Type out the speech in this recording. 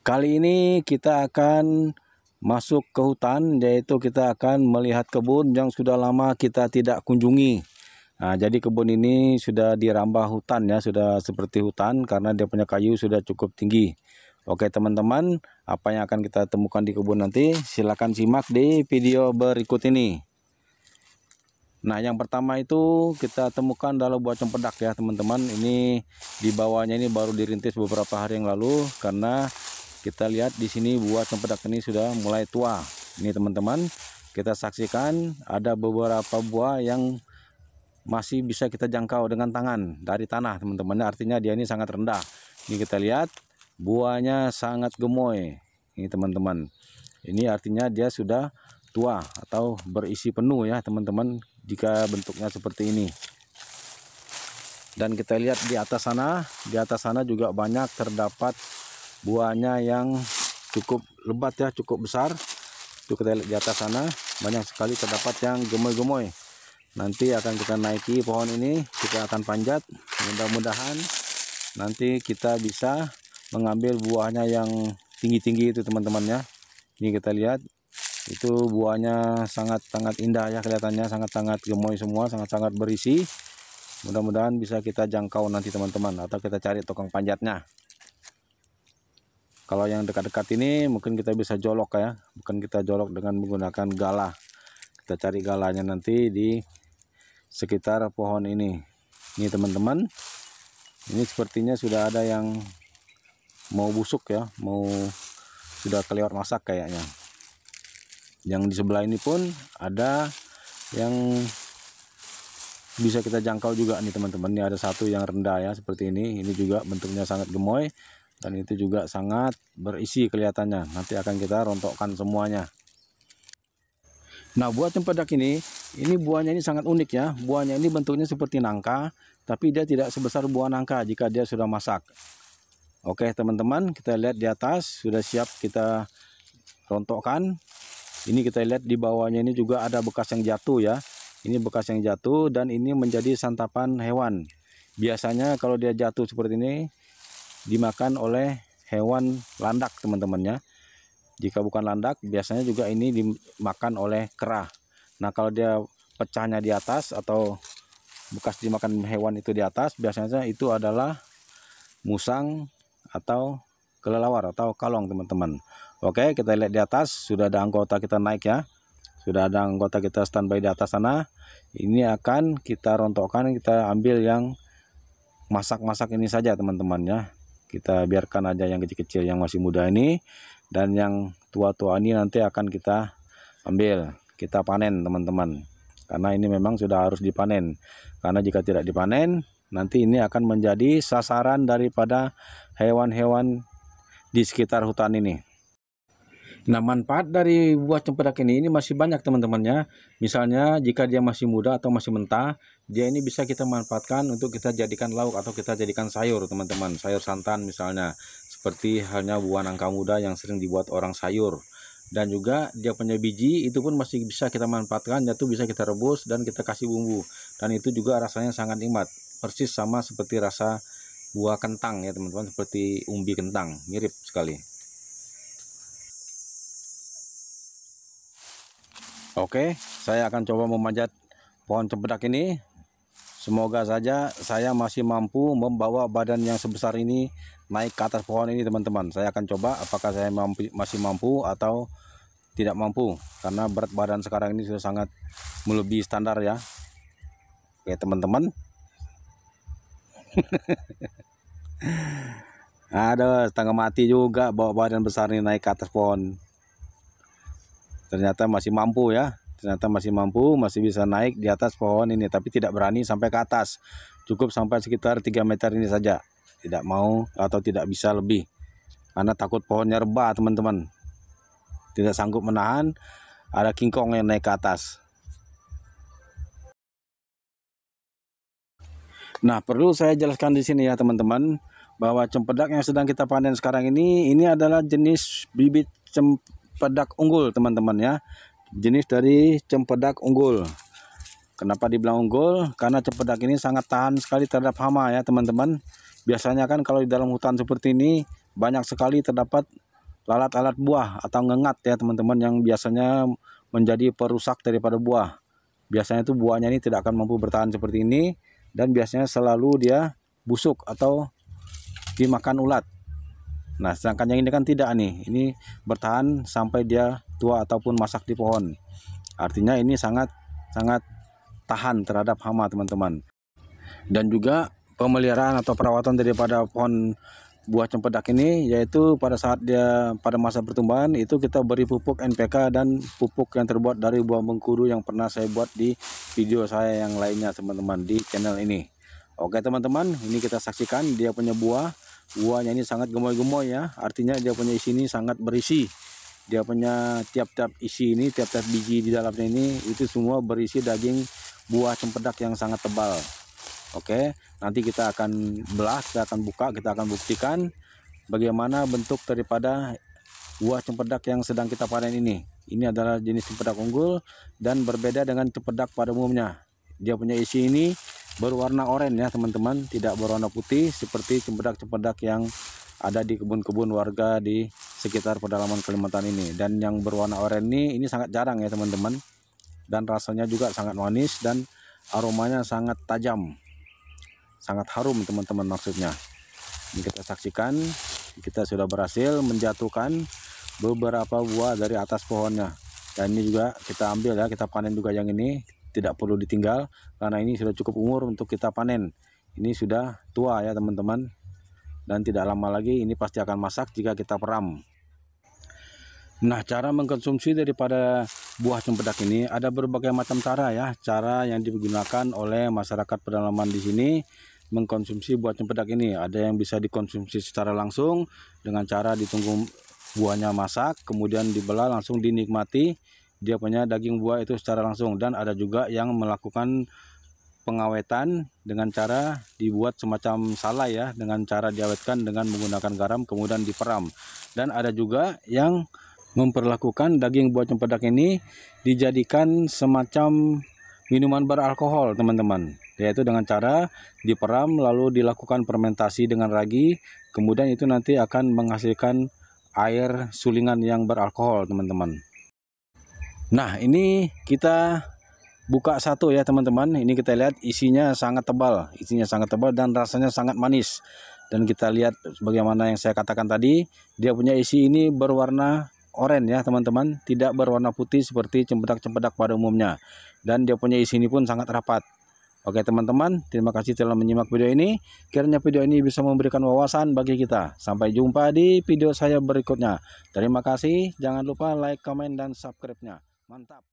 Kali ini kita akan masuk ke hutan yaitu kita akan melihat kebun yang sudah lama kita tidak kunjungi. Nah, jadi kebun ini sudah dirambah hutan ya, sudah seperti hutan karena dia punya kayu sudah cukup tinggi. Oke teman-teman, apa yang akan kita temukan di kebun nanti silahkan simak di video berikut ini. Nah, yang pertama itu kita temukan dalam buah cempedak ya, teman-teman. Ini di bawahnya ini baru dirintis beberapa hari yang lalu karena kita lihat di sini buah cempedak ini sudah mulai tua ini teman-teman kita saksikan ada beberapa buah yang masih bisa kita jangkau dengan tangan dari tanah teman-teman artinya dia ini sangat rendah ini kita lihat buahnya sangat gemoy ini teman-teman ini artinya dia sudah tua atau berisi penuh ya teman-teman jika bentuknya seperti ini dan kita lihat di atas sana di atas sana juga banyak terdapat buahnya yang cukup lebat ya cukup besar itu kita lihat di atas sana banyak sekali terdapat yang gemoy-gemoy nanti akan kita naiki pohon ini kita akan panjat mudah-mudahan nanti kita bisa mengambil buahnya yang tinggi-tinggi itu teman-temannya ini kita lihat itu buahnya sangat-sangat indah ya kelihatannya sangat-sangat gemoy semua sangat-sangat berisi mudah-mudahan bisa kita jangkau nanti teman-teman atau kita cari tukang panjatnya kalau yang dekat-dekat ini mungkin kita bisa jolok ya bukan kita jolok dengan menggunakan galah kita cari galahnya nanti di sekitar pohon ini ini teman-teman ini sepertinya sudah ada yang mau busuk ya mau sudah keluar masak kayaknya yang di sebelah ini pun ada yang bisa kita jangkau juga nih teman-teman ini ada satu yang rendah ya seperti ini ini juga bentuknya sangat gemoy dan itu juga sangat berisi kelihatannya nanti akan kita rontokkan semuanya nah buah cempedak ini ini buahnya ini sangat unik ya buahnya ini bentuknya seperti nangka tapi dia tidak sebesar buah nangka jika dia sudah masak oke teman-teman kita lihat di atas sudah siap kita rontokkan ini kita lihat di bawahnya ini juga ada bekas yang jatuh ya ini bekas yang jatuh dan ini menjadi santapan hewan biasanya kalau dia jatuh seperti ini dimakan oleh hewan landak teman-temannya jika bukan landak biasanya juga ini dimakan oleh kerah nah kalau dia pecahnya di atas atau bekas dimakan hewan itu di atas biasanya itu adalah musang atau kelelawar atau kalong teman-teman Oke kita lihat di atas sudah ada anggota kita naik ya sudah ada anggota kita standby di atas sana ini akan kita rontokkan kita ambil yang masak-masak ini saja teman-teman ya kita biarkan aja yang kecil-kecil yang masih muda ini dan yang tua-tua ini nanti akan kita ambil kita panen teman-teman karena ini memang sudah harus dipanen karena jika tidak dipanen nanti ini akan menjadi sasaran daripada hewan-hewan di sekitar hutan ini Nah, manfaat dari buah cempedak ini ini masih banyak teman-temannya. Misalnya jika dia masih muda atau masih mentah, dia ini bisa kita manfaatkan untuk kita jadikan lauk atau kita jadikan sayur, teman-teman. Sayur santan misalnya, seperti halnya buah nangka muda yang sering dibuat orang sayur. Dan juga dia punya biji itu pun masih bisa kita manfaatkan, yaitu bisa kita rebus dan kita kasih bumbu. Dan itu juga rasanya sangat nikmat, persis sama seperti rasa buah kentang ya, teman-teman, seperti umbi kentang, mirip sekali. Oke, saya akan coba memanjat pohon cempedak ini. Semoga saja saya masih mampu membawa badan yang sebesar ini naik ke atas pohon ini teman-teman. Saya akan coba apakah saya mampu, masih mampu atau tidak mampu. Karena berat badan sekarang ini sudah sangat melebihi standar ya. Oke teman-teman. Ada setengah mati juga bawa badan besar ini naik ke atas pohon ternyata masih mampu ya ternyata masih mampu masih bisa naik di atas pohon ini tapi tidak berani sampai ke atas cukup sampai sekitar 3 meter ini saja tidak mau atau tidak bisa lebih karena takut pohonnya rebah teman-teman tidak sanggup menahan ada kingkong yang naik ke atas nah perlu saya jelaskan di sini ya teman-teman bahwa cempedak yang sedang kita panen sekarang ini ini adalah jenis bibit cem, cempedak unggul teman-teman ya jenis dari cempedak unggul kenapa dibilang unggul karena cempedak ini sangat tahan sekali terhadap hama ya teman-teman biasanya kan kalau di dalam hutan seperti ini banyak sekali terdapat lalat-lalat buah atau ngengat ya teman-teman yang biasanya menjadi perusak daripada buah biasanya itu buahnya ini tidak akan mampu bertahan seperti ini dan biasanya selalu dia busuk atau dimakan ulat Nah, sedangkan yang ini kan tidak nih. Ini bertahan sampai dia tua ataupun masak di pohon. Artinya ini sangat sangat tahan terhadap hama, teman-teman. Dan juga pemeliharaan atau perawatan daripada pohon buah cempedak ini yaitu pada saat dia pada masa pertumbuhan itu kita beri pupuk NPK dan pupuk yang terbuat dari buah mengkuru yang pernah saya buat di video saya yang lainnya teman-teman di channel ini. Oke teman-teman, ini kita saksikan dia punya buah Buahnya ini sangat gemoy-gemoy ya. Artinya dia punya isi ini sangat berisi. Dia punya tiap-tiap isi ini, tiap-tiap biji di dalamnya ini itu semua berisi daging buah cempedak yang sangat tebal. Oke, nanti kita akan belah, kita akan buka, kita akan buktikan bagaimana bentuk daripada buah cempedak yang sedang kita panen ini. Ini adalah jenis cempedak unggul dan berbeda dengan cempedak pada umumnya. Dia punya isi ini berwarna oranye ya teman-teman tidak berwarna putih seperti cempedak-cempedak yang ada di kebun-kebun warga di sekitar pedalaman Kalimantan ini dan yang berwarna oranye ini ini sangat jarang ya teman-teman dan rasanya juga sangat manis dan aromanya sangat tajam sangat harum teman-teman maksudnya ini kita saksikan kita sudah berhasil menjatuhkan beberapa buah dari atas pohonnya dan ini juga kita ambil ya kita panen juga yang ini tidak perlu ditinggal karena ini sudah cukup umur untuk kita panen ini sudah tua ya teman-teman dan tidak lama lagi ini pasti akan masak jika kita peram nah cara mengkonsumsi daripada buah cempedak ini ada berbagai macam cara ya cara yang digunakan oleh masyarakat pedalaman di sini mengkonsumsi buah cempedak ini ada yang bisa dikonsumsi secara langsung dengan cara ditunggu buahnya masak kemudian dibelah langsung dinikmati dia punya daging buah itu secara langsung dan ada juga yang melakukan pengawetan dengan cara dibuat semacam salai ya dengan cara diawetkan dengan menggunakan garam kemudian diperam dan ada juga yang memperlakukan daging buah cempedak ini dijadikan semacam minuman beralkohol teman-teman yaitu dengan cara diperam lalu dilakukan fermentasi dengan ragi kemudian itu nanti akan menghasilkan air sulingan yang beralkohol teman-teman Nah, ini kita buka satu ya teman-teman. Ini kita lihat isinya sangat tebal, isinya sangat tebal dan rasanya sangat manis. Dan kita lihat bagaimana yang saya katakan tadi, dia punya isi ini berwarna oranye ya teman-teman, tidak berwarna putih seperti cempedak-cempedak pada umumnya. Dan dia punya isi ini pun sangat rapat. Oke teman-teman, terima kasih telah menyimak video ini. Kiranya video ini bisa memberikan wawasan bagi kita. Sampai jumpa di video saya berikutnya. Terima kasih, jangan lupa like, comment, dan subscribe-nya mantap